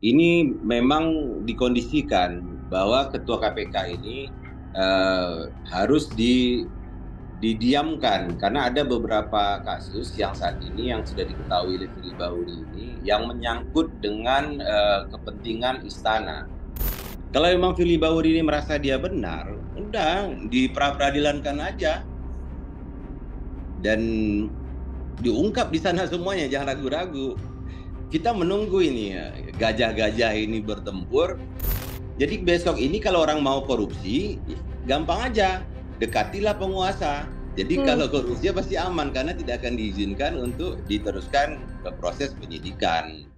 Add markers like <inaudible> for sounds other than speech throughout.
ini memang dikondisikan bahwa ketua KPK ini uh, harus di, didiamkan karena ada beberapa kasus yang saat ini yang sudah diketahui oleh Firly Bahuri ini yang menyangkut dengan uh, kepentingan istana. Kalau memang Firly Bahuri ini merasa dia benar, udah di pra peradilankan aja dan diungkap di sana semuanya jangan ragu-ragu kita menunggu ini ya, gajah-gajah ini bertempur. Jadi besok ini kalau orang mau korupsi, gampang aja, dekatilah penguasa. Jadi hmm. kalau korupsi pasti aman karena tidak akan diizinkan untuk diteruskan ke proses penyidikan.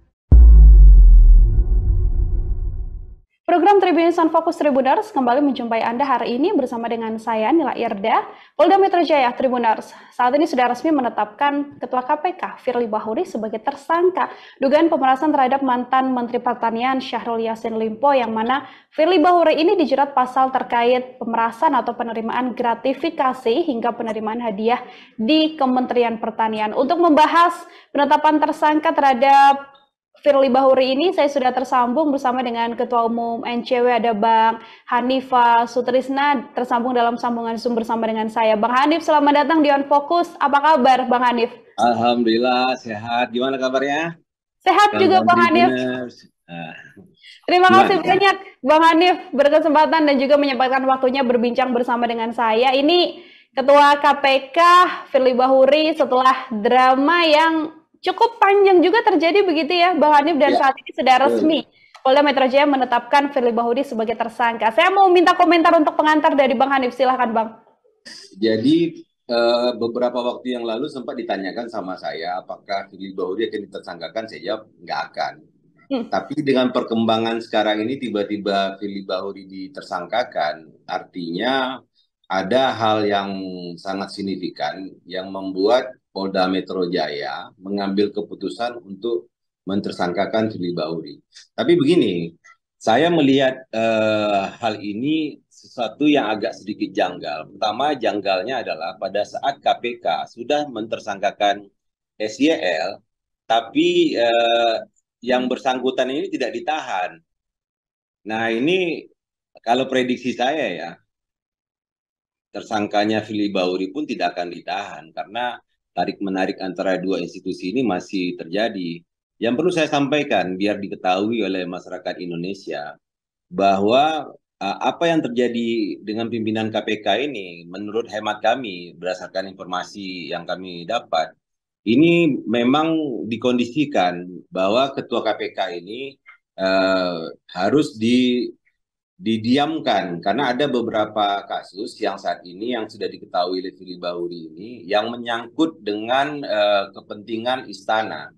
Program Tribun Sun Fokus Tribuners kembali menjumpai Anda hari ini bersama dengan saya Nila Irda, Polda Metro Jaya Tribuners. Saat ini sudah resmi menetapkan Ketua KPK Firly Bahuri sebagai tersangka dugaan pemerasan terhadap mantan Menteri Pertanian Syahrul Yassin Limpo yang mana Firly Bahuri ini dijerat pasal terkait pemerasan atau penerimaan gratifikasi hingga penerimaan hadiah di Kementerian Pertanian. Untuk membahas penetapan tersangka terhadap Firly Bahuri ini saya sudah tersambung bersama dengan Ketua Umum NCW ada Bang Hanifa Sutrisna tersambung dalam sambungan Zoom bersama dengan saya. Bang Hanif, selamat datang di On Focus. Apa kabar Bang Hanif? Alhamdulillah sehat. Gimana kabarnya? Sehat juga Bang Hanif. Ah. Terima gimana? kasih banyak Bang Hanif berkesempatan dan juga menyempatkan waktunya berbincang bersama dengan saya. Ini Ketua KPK Firly Bahuri setelah drama yang cukup panjang juga terjadi begitu ya Bang Hanif dan ya. saat ini sudah resmi Polda Metro Jaya menetapkan Firly Bahuri sebagai tersangka. Saya mau minta komentar untuk pengantar dari Bang Hanif, silahkan Bang. Jadi Uh, beberapa waktu yang lalu sempat ditanyakan sama saya apakah Firly Bahuri akan ditersangkakan saya jawab nggak akan hmm. tapi dengan perkembangan sekarang ini tiba-tiba Firly Bahuri ditersangkakan artinya ada hal yang sangat signifikan yang membuat Polda Metro Jaya mengambil keputusan untuk mentersangkakan Fili Bauri. Tapi begini, saya melihat uh, hal ini sesuatu yang agak sedikit janggal. Pertama, janggalnya adalah pada saat KPK sudah mentersangkakan SYL, tapi uh, yang bersangkutan ini tidak ditahan. Nah, ini kalau prediksi saya ya, tersangkanya Fili Bauri pun tidak akan ditahan karena tarik menarik antara dua institusi ini masih terjadi. Yang perlu saya sampaikan biar diketahui oleh masyarakat Indonesia bahwa apa yang terjadi dengan pimpinan KPK ini menurut hemat kami berdasarkan informasi yang kami dapat ini memang dikondisikan bahwa ketua KPK ini uh, harus di didiamkan karena ada beberapa kasus yang saat ini yang sudah diketahui oleh Fili Bahuri ini yang menyangkut dengan uh, kepentingan istana.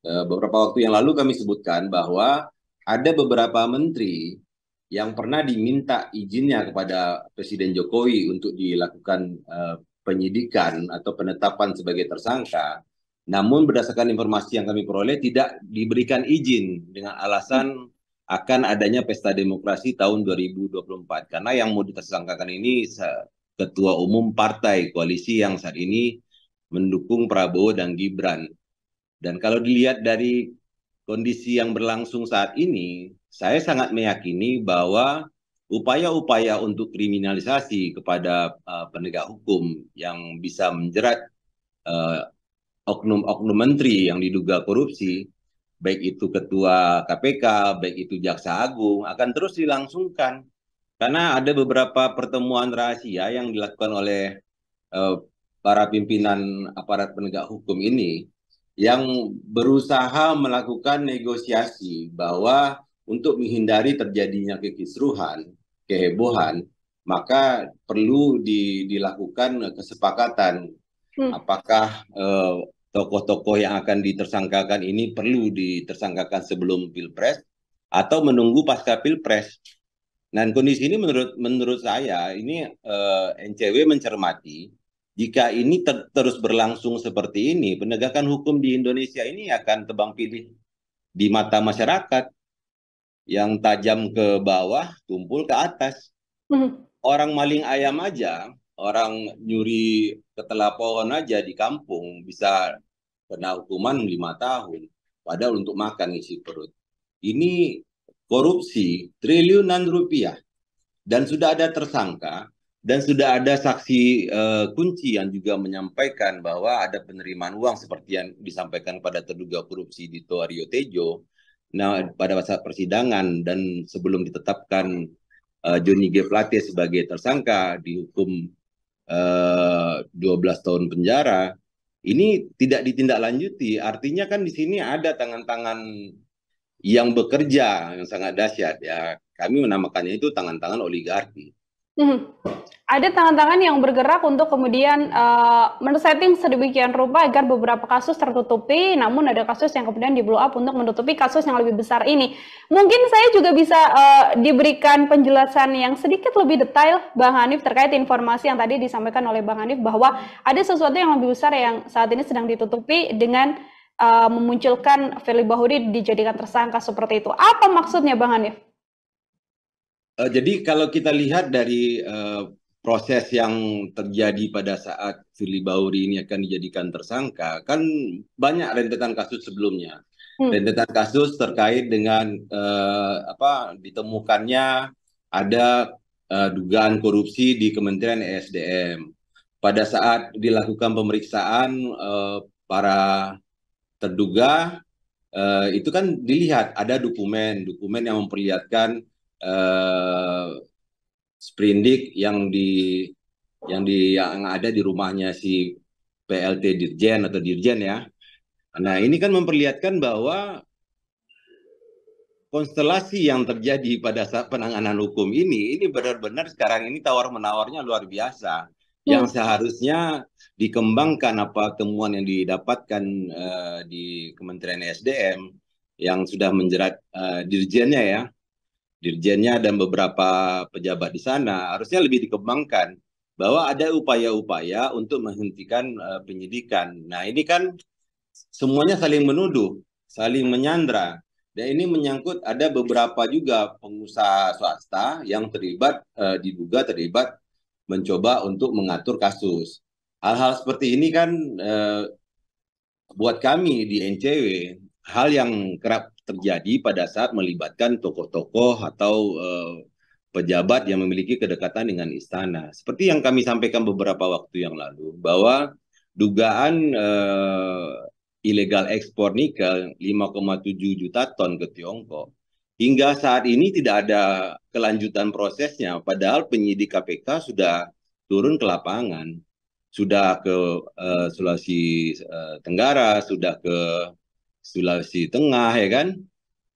Uh, beberapa waktu yang lalu kami sebutkan bahwa ada beberapa menteri yang pernah diminta izinnya kepada Presiden Jokowi untuk dilakukan uh, penyidikan atau penetapan sebagai tersangka. Namun berdasarkan informasi yang kami peroleh tidak diberikan izin dengan alasan akan adanya pesta demokrasi tahun 2024 karena yang mau ditersangkakan ini ketua umum partai koalisi yang saat ini mendukung Prabowo dan Gibran. Dan kalau dilihat dari kondisi yang berlangsung saat ini, saya sangat meyakini bahwa upaya-upaya untuk kriminalisasi kepada uh, penegak hukum yang bisa menjerat uh, eh, oknum -oknum menteri yang diduga korupsi baik itu ketua KPK, baik itu jaksa agung akan terus dilangsungkan karena ada beberapa pertemuan rahasia yang dilakukan oleh eh, para pimpinan aparat penegak hukum ini yang berusaha melakukan negosiasi bahwa untuk menghindari terjadinya kekisruhan, kehebohan, maka perlu di, dilakukan eh, kesepakatan hmm. apakah eh, tokoh-tokoh yang akan ditersangkakan ini perlu ditersangkakan sebelum pilpres atau menunggu pasca pilpres. Nah kondisi ini menurut menurut saya ini eh, NCW mencermati jika ini ter terus berlangsung seperti ini penegakan hukum di Indonesia ini akan tebang pilih di mata masyarakat yang tajam ke bawah tumpul ke atas. Hmm. Orang maling ayam aja orang nyuri ketela pohon aja di kampung bisa kena hukuman lima tahun. Padahal untuk makan isi perut. Ini korupsi triliunan rupiah dan sudah ada tersangka dan sudah ada saksi uh, kunci yang juga menyampaikan bahwa ada penerimaan uang seperti yang disampaikan pada terduga korupsi di Toario Tejo. Nah, pada masa persidangan dan sebelum ditetapkan uh, eh, Joni G Plate sebagai tersangka dihukum 12 eh, tahun penjara ini tidak ditindaklanjuti artinya kan di sini ada tangan-tangan yang bekerja yang sangat dahsyat ya kami menamakannya itu tangan-tangan oligarki Hmm. Ada tangan-tangan yang bergerak untuk kemudian uh, eh, men-setting sedemikian rupa agar beberapa kasus tertutupi, namun ada kasus yang kemudian di blow up untuk menutupi kasus yang lebih besar ini. Mungkin saya juga bisa uh, diberikan penjelasan yang sedikit lebih detail, Bang Hanif, terkait informasi yang tadi disampaikan oleh Bang Hanif bahwa ada sesuatu yang lebih besar yang saat ini sedang ditutupi dengan uh, memunculkan Firly Bahuri dijadikan tersangka seperti itu. Apa maksudnya, Bang Hanif? Eh, jadi kalau kita lihat dari uh, proses yang terjadi pada saat Firly Bauri ini akan dijadikan tersangka, kan banyak rentetan kasus sebelumnya. Hmm. Rentetan kasus terkait dengan uh, apa ditemukannya ada uh, dugaan korupsi di Kementerian ESDM. Pada saat dilakukan pemeriksaan uh, para terduga, uh, itu kan dilihat ada dokumen, dokumen yang memperlihatkan eh, sprindik yang di yang di yang ada di rumahnya si PLT Dirjen atau Dirjen ya. Nah ini kan memperlihatkan bahwa konstelasi yang terjadi pada saat penanganan hukum ini ini benar-benar sekarang ini tawar menawarnya luar biasa hmm. yang seharusnya dikembangkan apa temuan yang didapatkan uh, di Kementerian SDM yang sudah menjerat uh, dirjennya ya dirjennya dan beberapa pejabat di sana harusnya lebih dikembangkan bahwa ada upaya-upaya untuk menghentikan uh, penyidikan. Nah, ini kan semuanya saling menuduh, saling menyandra. Dan ini menyangkut ada beberapa juga pengusaha swasta yang terlibat uh, diduga terlibat mencoba untuk mengatur kasus. Hal-hal seperti ini kan uh, buat kami di NCW hal yang kerap terjadi pada saat melibatkan tokoh-tokoh atau eh, pejabat yang memiliki kedekatan dengan istana. Seperti yang kami sampaikan beberapa waktu yang lalu bahwa dugaan eh, ilegal ekspor nikel 5,7 juta ton ke Tiongkok hingga saat ini tidak ada kelanjutan prosesnya padahal penyidik KPK sudah turun ke lapangan sudah ke uh, Sulawesi uh, Tenggara sudah ke Sulawesi Tengah ya kan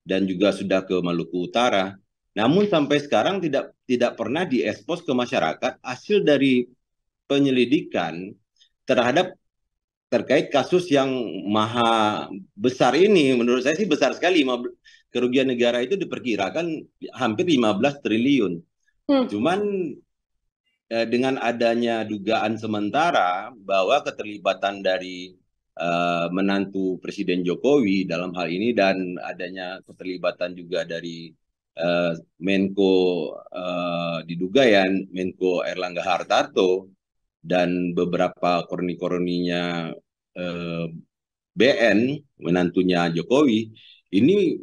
dan juga sudah ke Maluku Utara. Namun sampai sekarang tidak tidak pernah diekspos ke masyarakat hasil dari penyelidikan terhadap terkait kasus yang maha besar ini menurut saya sih besar sekali kerugian negara itu diperkirakan hampir 15 triliun. Hmm. Cuman eh, dengan adanya dugaan sementara bahwa keterlibatan dari Eh, menantu Presiden Jokowi dalam hal ini dan adanya keterlibatan juga dari uh, Menko uh, diduga ya Menko Erlangga Hartarto dan beberapa koroni-koroninya uh, BN menantunya Jokowi ini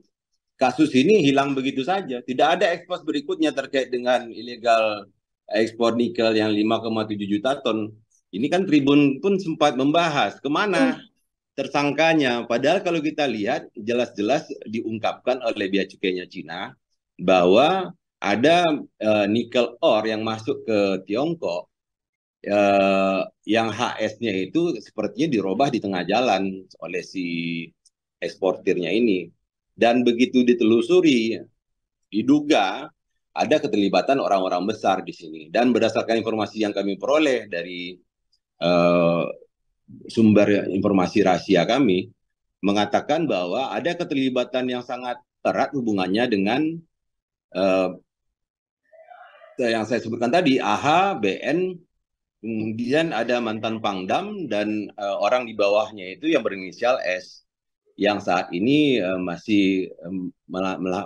kasus ini hilang begitu saja tidak ada ekspos berikutnya terkait dengan ilegal ekspor nikel yang 5,7 juta ton ini kan Tribun pun sempat membahas kemana hmm. tersangkanya. Padahal kalau kita lihat jelas-jelas diungkapkan oleh bea cukainya Cina bahwa ada uh, nikel ore yang masuk ke Tiongkok uh, yang HS-nya itu sepertinya dirubah di tengah jalan oleh si eksportirnya ini. Dan begitu ditelusuri, diduga ada keterlibatan orang-orang besar di sini. Dan berdasarkan informasi yang kami peroleh dari Eh, sumber informasi rahasia kami mengatakan bahwa ada keterlibatan yang sangat erat hubungannya dengan eh, yang saya sebutkan tadi AH, BN, kemudian ada mantan Pangdam dan uh, orang di bawahnya itu yang berinisial S yang saat ini uh, masih um,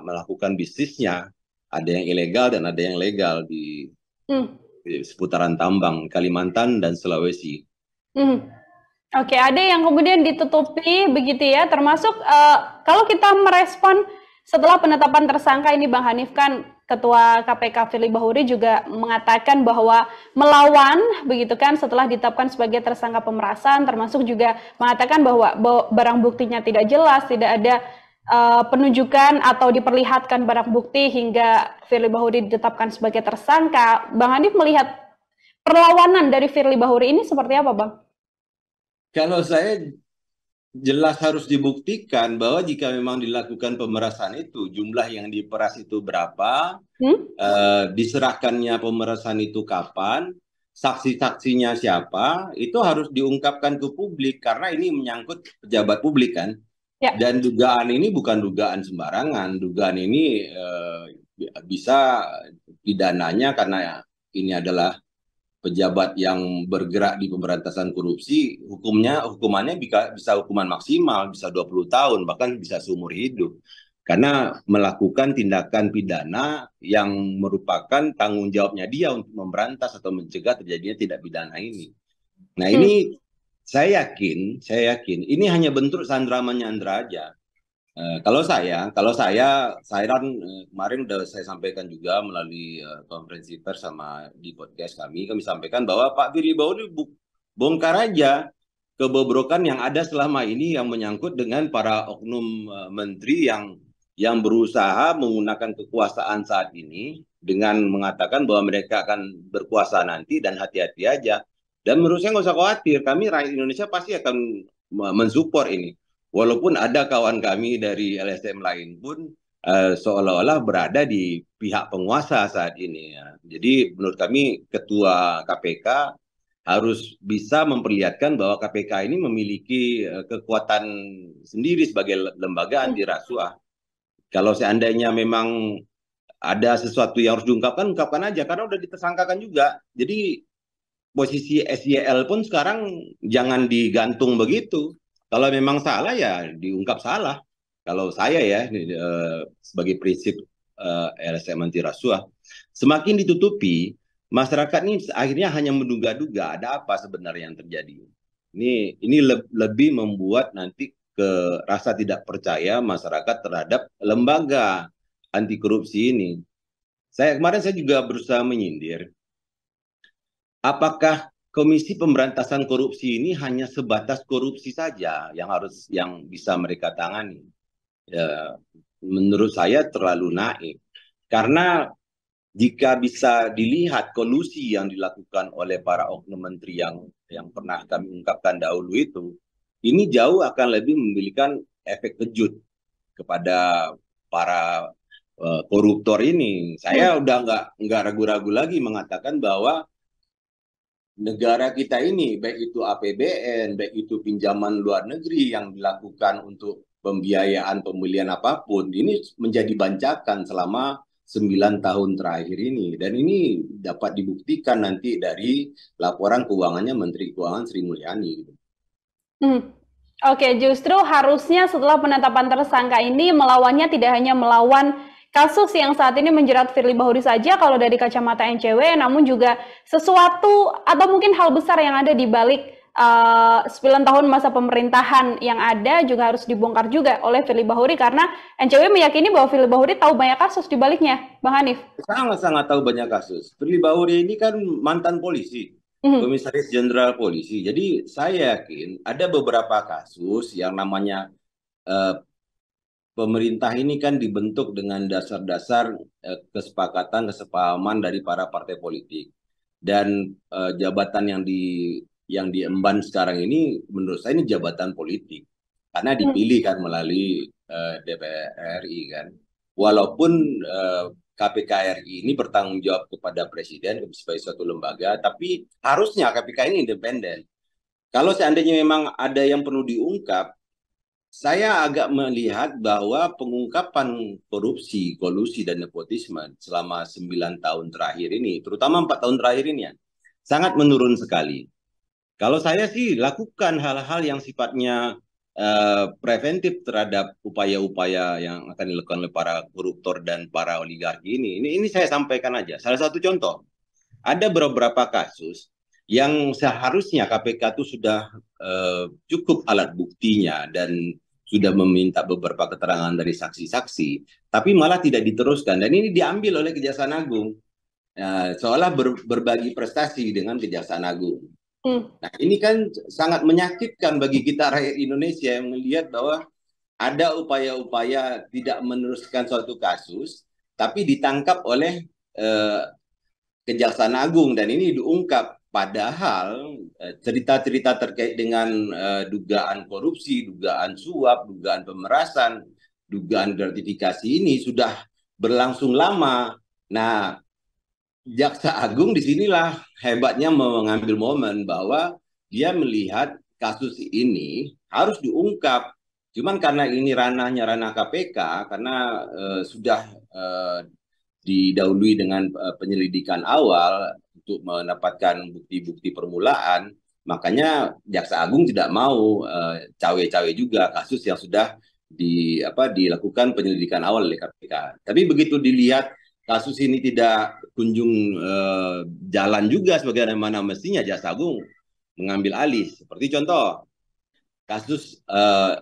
melakukan bisnisnya, ada yang ilegal dan ada yang legal di hmm seputaran tambang Kalimantan dan Sulawesi. Hmm. Oke, okay, ada yang kemudian ditutupi begitu ya, termasuk uh, kalau kita merespon setelah penetapan tersangka ini Bang Hanif kan Ketua KPK Firly Bahuri juga mengatakan bahwa melawan begitu kan setelah ditetapkan sebagai tersangka pemerasan termasuk juga mengatakan bahwa barang buktinya tidak jelas, tidak ada uh, penunjukan atau diperlihatkan barang bukti hingga Firly Bahuri ditetapkan sebagai tersangka. Bang Hanif melihat perlawanan dari Firly Bahuri ini seperti apa, Bang? Kalau saya jelas harus dibuktikan bahwa jika memang dilakukan pemerasan itu jumlah yang diperas itu berapa, hmm? uh, diserahkannya pemerasan itu kapan, saksi-saksinya siapa, itu harus diungkapkan ke publik karena ini menyangkut pejabat publik kan. Ya. Dan dugaan ini bukan dugaan sembarangan, dugaan ini uh, bisa pidananya karena ini adalah pejabat yang bergerak di pemberantasan korupsi, hukumnya hukumannya bisa, bisa hukuman maksimal, bisa 20 tahun, bahkan bisa seumur hidup. Karena melakukan tindakan pidana yang merupakan tanggung jawabnya dia untuk memberantas atau mencegah terjadinya tindak pidana ini. Nah, hmm. ini saya yakin, saya yakin ini hanya bentuk sandra menyandra aja. Uh, kalau saya, kalau saya, saya kan eh, kemarin udah saya sampaikan juga melalui uh, konferensi pers sama di podcast kami, kami sampaikan bahwa Pak Firly Bahuri bongkar aja kebobrokan yang ada selama ini yang menyangkut dengan para oknum uh, menteri yang yang berusaha menggunakan kekuasaan saat ini dengan mengatakan bahwa mereka akan berkuasa nanti dan hati-hati aja. Dan menurut saya nggak usah khawatir, kami rakyat Indonesia pasti akan mensupport ini. Walaupun ada kawan kami dari LSM lain pun uh, seolah-olah berada di pihak penguasa saat ini. Ya. Jadi menurut kami Ketua KPK harus bisa memperlihatkan bahwa KPK ini memiliki eh, kekuatan sendiri sebagai lembaga anti rasuah. Kalau seandainya memang ada sesuatu yang harus diungkapkan, ungkapkan aja karena udah ditersangkakan juga. Jadi posisi SYL pun sekarang jangan digantung begitu. Kalau memang salah ya diungkap salah. Kalau saya ya eh, sebagai prinsip eh, LSM anti rasuah, semakin ditutupi masyarakat ini akhirnya hanya menduga-duga ada apa sebenarnya yang terjadi. Ini ini le lebih membuat nanti ke rasa tidak percaya masyarakat terhadap lembaga anti korupsi ini. Saya kemarin saya juga berusaha menyindir apakah Komisi Pemberantasan Korupsi ini hanya sebatas korupsi saja yang harus yang bisa mereka tangani. Ya, menurut saya terlalu naik Karena jika bisa dilihat kolusi yang dilakukan oleh para oknum menteri yang yang pernah kami ungkapkan dahulu itu, ini jauh akan lebih memberikan efek kejut kepada para uh, koruptor ini. Saya hmm. udah nggak nggak ragu-ragu lagi mengatakan bahwa negara kita ini, baik itu APBN, baik itu pinjaman luar negeri yang dilakukan untuk pembiayaan pembelian apapun, ini menjadi bancakan selama 9 tahun terakhir ini. Dan ini dapat dibuktikan nanti dari laporan keuangannya Menteri Keuangan Sri Mulyani. Hmm. Oke, justru harusnya setelah penetapan tersangka ini melawannya tidak hanya melawan kasus yang saat ini menjerat Firly Bahuri saja kalau dari kacamata NCW, namun juga sesuatu atau mungkin hal besar yang ada di balik Uh, eh, 9 tahun masa pemerintahan yang ada juga harus dibongkar juga oleh Firly Bahuri karena NCW meyakini bahwa Firly Bahuri tahu banyak kasus di baliknya, Bang Hanif. Sangat-sangat tahu banyak kasus. Firly Bahuri ini kan mantan polisi, mhm. komisaris jenderal polisi. Jadi saya yakin ada beberapa kasus yang namanya uh, pemerintah ini kan dibentuk dengan dasar-dasar eh, kesepakatan kesepahaman dari para partai politik dan eh, jabatan yang di yang diemban sekarang ini menurut saya ini jabatan politik karena hmm. dipilih kan melalui eh, DPR RI kan walaupun eh, KPK RI ini bertanggung jawab kepada presiden sebagai suatu lembaga tapi harusnya KPK ini independen kalau seandainya memang ada yang perlu diungkap saya agak melihat bahwa pengungkapan korupsi, kolusi, dan nepotisme selama 9 tahun terakhir ini, terutama empat tahun terakhir ini ya, sangat menurun sekali. Kalau saya sih lakukan hal-hal yang sifatnya uh, preventif terhadap upaya-upaya yang akan dilakukan oleh para koruptor dan para oligarki ini. Ini ini saya sampaikan aja. Salah satu contoh, ada beberapa kasus yang seharusnya KPK itu sudah uh, cukup alat buktinya dan sudah meminta beberapa keterangan dari saksi-saksi, tapi malah tidak diteruskan dan ini diambil oleh Kejaksaan Agung, uh, seolah ber, berbagi prestasi dengan Kejaksaan Agung. Hmm. Nah ini kan sangat menyakitkan bagi kita rakyat Indonesia yang melihat bahwa ada upaya-upaya tidak meneruskan suatu kasus, tapi ditangkap oleh uh, Kejaksaan Agung dan ini diungkap Padahal eh, cerita-cerita terkait dengan uh, dugaan korupsi, dugaan suap, dugaan pemerasan, dugaan gratifikasi ini sudah berlangsung lama. Nah, Jaksa Agung disinilah hebatnya mengambil momen bahwa dia melihat kasus ini harus diungkap. Cuman karena ini ranahnya ranah KPK, karena uh, sudah uh, didahului dengan uh, penyelidikan awal, untuk mendapatkan bukti-bukti permulaan, makanya Jaksa Agung tidak mau eh, cawe-cawe uh, juga kasus yang sudah di apa dilakukan penyelidikan awal oleh KPK. Tapi begitu dilihat kasus ini tidak kunjung uh, jalan juga sebagaimana mestinya Jaksa Agung mengambil alih. Seperti contoh kasus uh,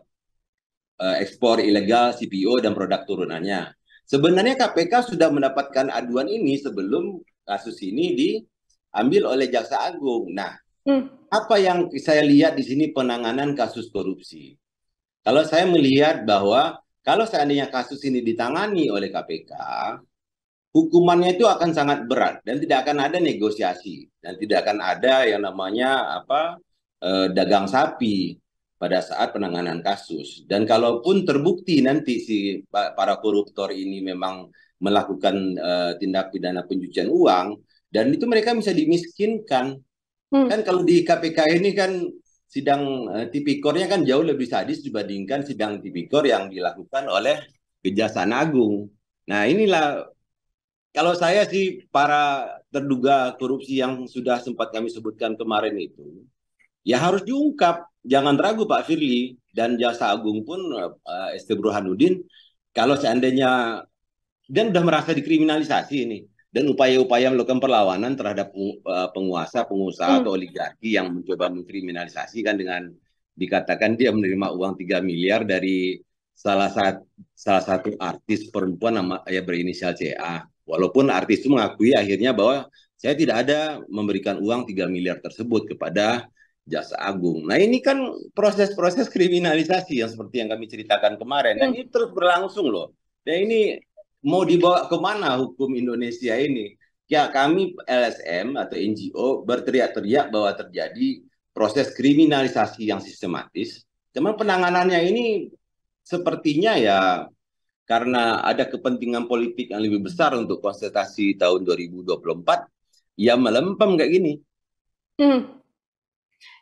uh, ekspor ilegal CPO dan produk turunannya. Sebenarnya KPK sudah mendapatkan aduan ini sebelum kasus ini di diambil oleh jaksa agung. Nah, hmm. apa yang saya lihat di sini penanganan kasus korupsi. Kalau saya melihat bahwa kalau seandainya kasus ini ditangani oleh KPK, hukumannya itu akan sangat berat dan tidak akan ada negosiasi dan tidak akan ada yang namanya apa eh, dagang sapi pada saat penanganan kasus dan kalaupun terbukti nanti si para koruptor ini memang melakukan eh, tindak pidana pencucian uang dan itu mereka bisa dimiskinkan. Hmm. Kan kalau di KPK ini kan sidang uh, tipikornya kan jauh lebih sadis dibandingkan sidang tipikor yang dilakukan oleh Kejaksaan Agung. Nah, inilah kalau saya sih para terduga korupsi yang sudah sempat kami sebutkan kemarin itu ya harus diungkap jangan ragu Pak Firly dan Jasa Agung pun uh, eh, eh, ST Burhanuddin kalau seandainya dan sudah merasa dikriminalisasi ini dan upaya-upaya melakukan perlawanan terhadap eh, penguasa, pengusaha hmm. atau oligarki yang mencoba mengkriminalisasi kan dengan dikatakan dia menerima uang 3 miliar dari salah satu salah satu artis perempuan nama ya berinisial CA. Walaupun artis itu mengakui akhirnya bahwa saya tidak ada memberikan uang 3 miliar tersebut kepada jasa Agung. Nah, ini kan proses-proses kriminalisasi yang seperti yang kami ceritakan kemarin dan hmm. ini terus berlangsung loh. Dan ini mau dibawa kemana hukum Indonesia ini? Ya kami LSM atau NGO berteriak-teriak bahwa terjadi proses kriminalisasi yang sistematis. Cuman penanganannya ini sepertinya ya karena ada kepentingan politik yang lebih besar untuk konsultasi tahun 2024, ya melempem kayak gini. Hmm.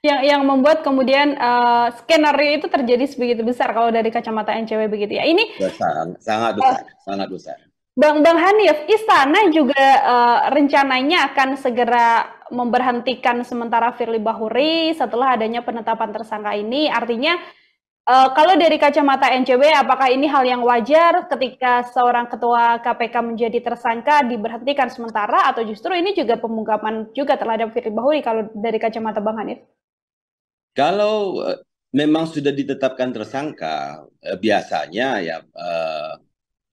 Yang yang membuat kemudian uh, skenario itu terjadi sebegitu besar kalau dari kacamata NCW begitu ya. Ini besar, sangat eh, besar, uh, sangat besar. Bang Bang Hanif, istana juga uh, rencananya akan segera memberhentikan sementara Firly Bahuri setelah adanya penetapan tersangka ini. Artinya Uh, kalau dari kacamata NCB, apakah ini hal yang wajar ketika seorang ketua KPK menjadi tersangka diberhentikan sementara atau justru ini juga pemungkapan juga terhadap Firly Bahuri kalau dari kacamata Bang Hanif? Kalau uh, memang sudah ditetapkan tersangka, uh, biasanya ya uh,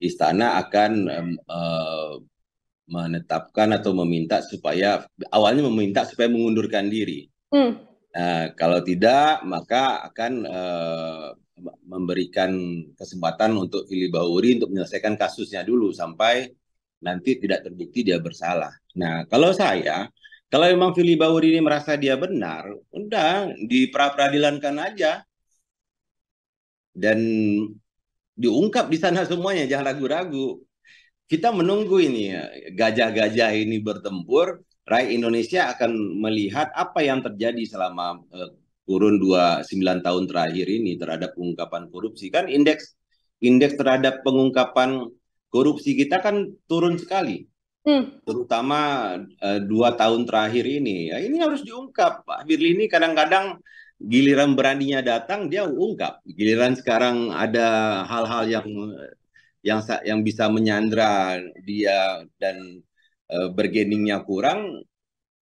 istana akan um, uh, menetapkan atau meminta supaya awalnya meminta supaya mengundurkan diri. Hmm. Nah, kalau tidak maka akan uh, memberikan kesempatan untuk Fili Bauri untuk menyelesaikan kasusnya dulu sampai nanti tidak terbukti dia bersalah. Nah, kalau saya, kalau memang Fili Bauri ini merasa dia benar, undang di pra peradilankan aja dan diungkap di sana semuanya, jangan ragu-ragu. Kita menunggu ini gajah-gajah ini bertempur, rakyat Indonesia akan melihat apa yang terjadi selama uh, kurun 29 tahun terakhir ini terhadap pengungkapan korupsi. Kan indeks indeks terhadap pengungkapan korupsi kita kan turun sekali. Hmm. Terutama uh, dua tahun terakhir ini. Ya, ini harus diungkap. Pak Firly ini kadang-kadang giliran beraninya datang dia ungkap. Giliran sekarang ada hal-hal yang eh, yang yang bisa menyandra dia dan Eh, bergeningnya kurang,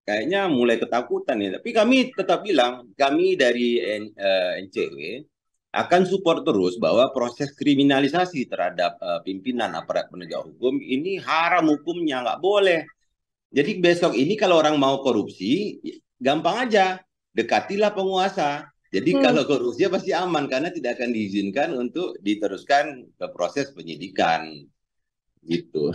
kayaknya mulai ketakutan ya. Tapi kami tetap bilang, kami dari N, uh, eh, NCW akan support terus bahwa proses kriminalisasi terhadap uh, pimpinan aparat penegak hukum ini haram hukumnya, nggak boleh. Jadi besok ini kalau orang mau korupsi, gampang aja, dekatilah penguasa. Jadi hmm. kalau korupsi pasti aman karena tidak akan diizinkan untuk diteruskan ke proses penyidikan. Gitu.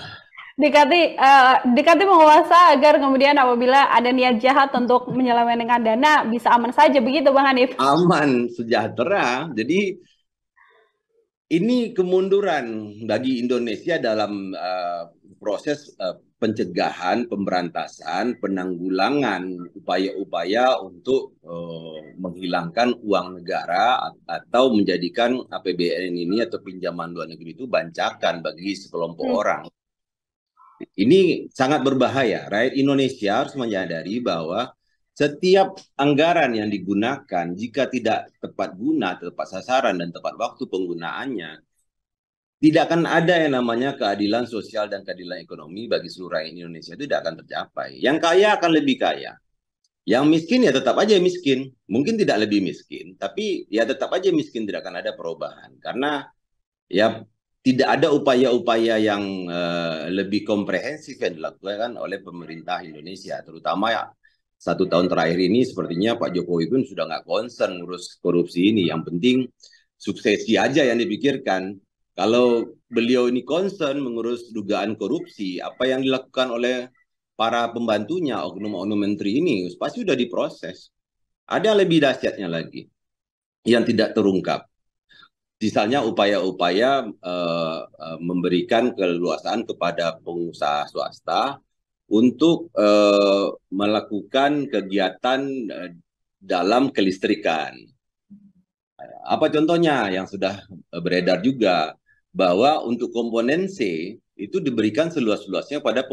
Dikati, uh, Dikati menguasa agar kemudian apabila ada niat jahat untuk menyelewengkan dana bisa aman saja begitu Bang Hanif? Aman, sejahtera. Jadi ini kemunduran bagi Indonesia dalam uh, proses uh, pencegahan, pemberantasan, penanggulangan upaya-upaya untuk uh, menghilangkan uang negara atau menjadikan APBN ini atau pinjaman luar negeri itu bancakan bagi sekelompok hmm. orang ini sangat berbahaya. Rakyat Indonesia harus menyadari bahwa setiap anggaran yang digunakan jika tidak tepat guna, tepat sasaran dan tepat waktu penggunaannya, tidak akan ada yang namanya keadilan sosial dan keadilan ekonomi bagi seluruh rakyat Indonesia itu tidak akan tercapai. Yang kaya akan lebih kaya. Yang miskin ya tetap aja miskin. Mungkin tidak lebih miskin, tapi ya tetap aja miskin tidak akan ada perubahan. Karena ya tidak ada upaya-upaya yang uh, lebih komprehensif yang dilakukan kan oleh pemerintah Indonesia, terutama ya satu tahun terakhir ini sepertinya Pak Jokowi pun sudah nggak concern ngurus korupsi ini. Yang penting suksesi aja yang dipikirkan. Kalau beliau ini concern mengurus dugaan korupsi, apa yang dilakukan oleh para pembantunya, oknum-oknum menteri ini, pasti sudah diproses. Ada lebih dahsyatnya lagi, yang tidak terungkap. Misalnya upaya-upaya uh, memberikan keleluasaan kepada pengusaha swasta untuk uh, melakukan kegiatan uh, dalam kelistrikan. Apa contohnya yang sudah beredar juga bahwa untuk komponen C itu diberikan seluas-luasnya pada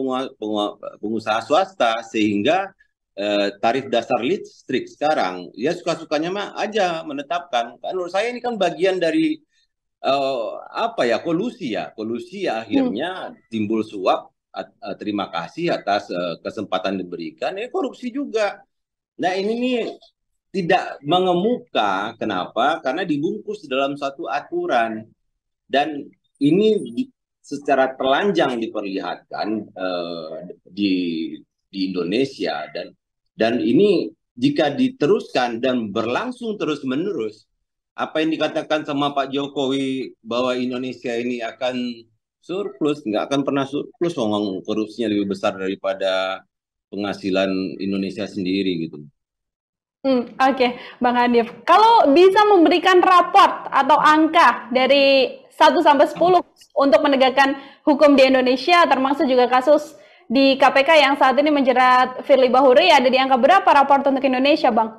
pengusaha swasta sehingga Eh, tarif dasar listrik sekarang ya suka-sukanya mah aja menetapkan kan menurut saya ini kan bagian dari uh, apa ya kolusi ya kolusi ya, akhirnya hmm. timbul suap at, eh, terima kasih atas uh, kesempatan diberikan ya korupsi juga nah ini nih tidak mengemuka kenapa karena dibungkus dalam satu aturan dan ini di, secara telanjang diperlihatkan uh, di di Indonesia dan dan ini jika diteruskan dan berlangsung terus-menerus, apa yang dikatakan sama Pak Jokowi bahwa Indonesia ini akan surplus, nggak akan pernah surplus, ngomong korupsinya lebih besar daripada penghasilan Indonesia sendiri gitu. Hmm, Oke, okay. Bang Hanif. Kalau bisa memberikan raport atau angka dari 1 sampai 10 untuk menegakkan hukum di Indonesia termasuk juga kasus di KPK yang saat ini menjerat Firly Bahuri ada di angka berapa rapor untuk Indonesia, Bang?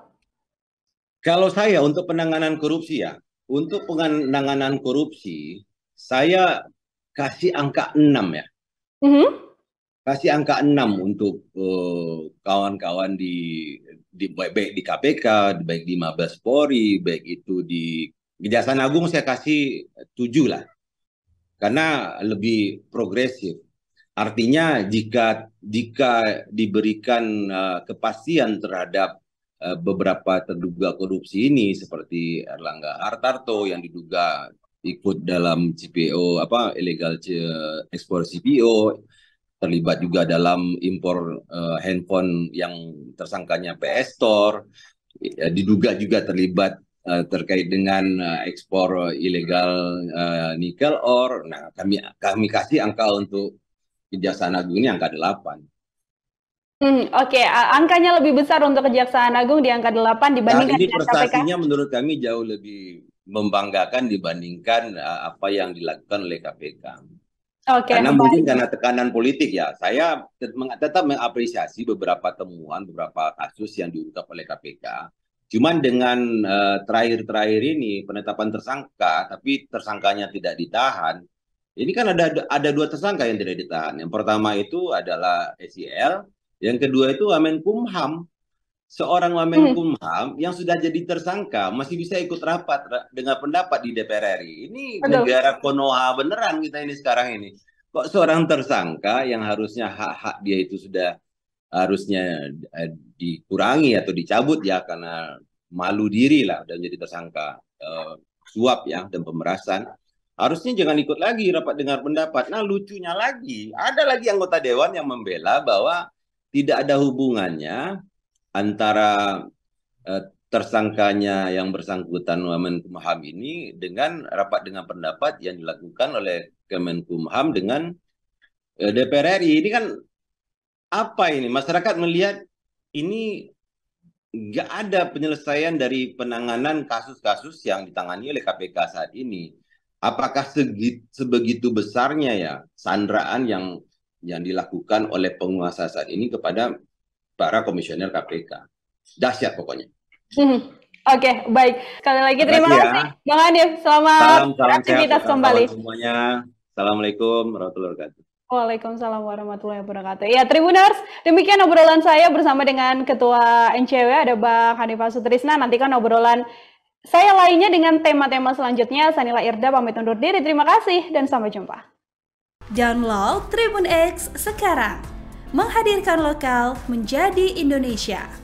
Kalau saya untuk penanganan korupsi ya, untuk penanganan korupsi saya kasih angka 6 ya. Mm -hmm. Kasih angka 6 untuk eh, kawan-kawan uh, di di, di baik di KPK, baik di Mabes Polri, baik itu di Kejaksaan Agung saya kasih 7 lah. Karena lebih progresif Artinya jika jika diberikan uh, kepastian terhadap uh, beberapa terduga korupsi ini seperti Erlangga Hartarto yang diduga ikut dalam CPO apa ilegal ekspor eh, CPO terlibat juga dalam impor uh, handphone yang tersangkanya PS Store ya, diduga juga terlibat terkait dengan ekspor ilegal uh, nikel ore. Nah, kami kami kasih angka untuk Kejaksaan Agung ini angka 8. Hmm, Oke, okay. angkanya lebih besar untuk Kejaksaan Agung di angka 8 nah, dibandingkan nah, ini prestasinya KPK. menurut kami jauh lebih membanggakan dibandingkan uh, apa yang dilakukan oleh KPK. Okay, karena baik. mungkin karena tekanan politik ya, saya tetap mengapresiasi beberapa temuan, beberapa kasus yang diungkap oleh KPK. Cuman dengan e, terakhir-terakhir uh, terakhir -terakhir ini penetapan tersangka, tapi tersangkanya tidak ditahan, ini kan ada ada dua tersangka yang tidak ditahan. Yang pertama itu adalah SIL, yang kedua itu Wamen Kumham. Seorang Wamen hmm. yang sudah jadi tersangka masih bisa ikut rapat dengan pendapat di DPR RI. Ini Aduh. negara Konoha beneran kita ini sekarang ini. Kok seorang tersangka yang harusnya hak-hak dia itu sudah harusnya eh, dikurangi atau dicabut ya karena malu diri lah dan jadi tersangka eh, suap ya dan pemerasan harusnya jangan ikut lagi rapat dengar pendapat. Nah lucunya lagi, ada lagi anggota dewan yang membela bahwa tidak ada hubungannya antara eh, tersangkanya yang bersangkutan Kemenkumham ini dengan rapat dengan pendapat yang dilakukan oleh Kemenkumham dengan eh, DPR RI. Ini kan apa ini? Masyarakat melihat ini nggak ada penyelesaian dari penanganan kasus-kasus yang ditangani oleh KPK saat ini apakah segit, sebegitu besarnya ya sandraan yang yang dilakukan oleh penguasa saat ini kepada para komisioner KPK. Dahsyat pokoknya. <laughs> Oke, okay, baik. Sekali lagi terima, terima ya. kasih, ya. Bang Hanif. Selamat aktivitas kembali. semuanya. Assalamualaikum warahmatullahi wabarakatuh. Waalaikumsalam warahmatullahi wabarakatuh. Ya, Tribuners, demikian obrolan saya bersama dengan Ketua NCW ada Bang Hanifah Sutrisna. Nantikan obrolan saya lainnya dengan tema-tema selanjutnya. Sanila Irda pamit undur diri. Terima kasih dan sampai jumpa. Download Tribun X sekarang. Menghadirkan lokal menjadi Indonesia.